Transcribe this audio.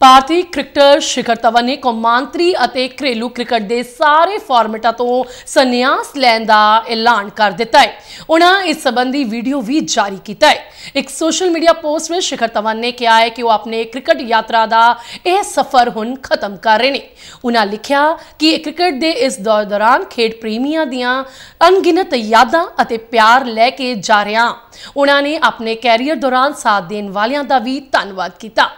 ਭਾਰਤੀ cricketer ਸ਼ਿਖਰ Dhawan ਨੇ ਕੌਮਾਂਤਰੀ ਅਤੇ ਘਰੇਲੂ ਕ੍ਰਿਕਟ ਦੇ ਸਾਰੇ ਫਾਰਮੈਟਾਂ ਤੋਂ ਸੰਨਿਆਸ ਲੈਣ ਦਾ ਐਲਾਨ ਕਰ ਦਿੱਤਾ ਹੈ ਉਹਨਾਂ ਇਸ ਸੰਬੰਧੀ ਵੀਡੀਓ ਵੀ ਜਾਰੀ ਕੀਤਾ ਹੈ ਇੱਕ ਸੋਸ਼ਲ ਮੀਡੀਆ ਪੋਸਟ ਵਿੱਚ ਸ਼ਿਖਰ ਧਵਨ ਨੇ ਕਿਹਾ ਹੈ ਕਿ ਉਹ ਆਪਣੇ ਕ੍ਰਿਕਟ ਯਾਤਰਾ ਦਾ ਇਹ ਸਫ਼ਰ ਹੁਣ ਖਤਮ ਕਰ ਰਹੇ ਨੇ ਉਹਨਾਂ ਲਿਖਿਆ ਕਿ ਕ੍ਰਿਕਟ ਦੇ ਇਸ ਦੌਰ ਦੌਰਾਨ ਖੇਡ ਪ੍ਰੇਮੀਆਂ ਦੀਆਂ ਅਣਗਿਣਤ ਯਾਦਾਂ ਅਤੇ ਪਿਆਰ ਲੈ ਕੇ ਜਾ ਰਿਹਾ ਉਹਨਾਂ ਨੇ ਆਪਣੇ ਕੈਰੀਅਰ ਦੌਰਾਨ ਸਾਥ ਦੇਣ ਵਾਲਿਆਂ ਦਾ ਵੀ ਧੰਨਵਾਦ ਕੀਤਾ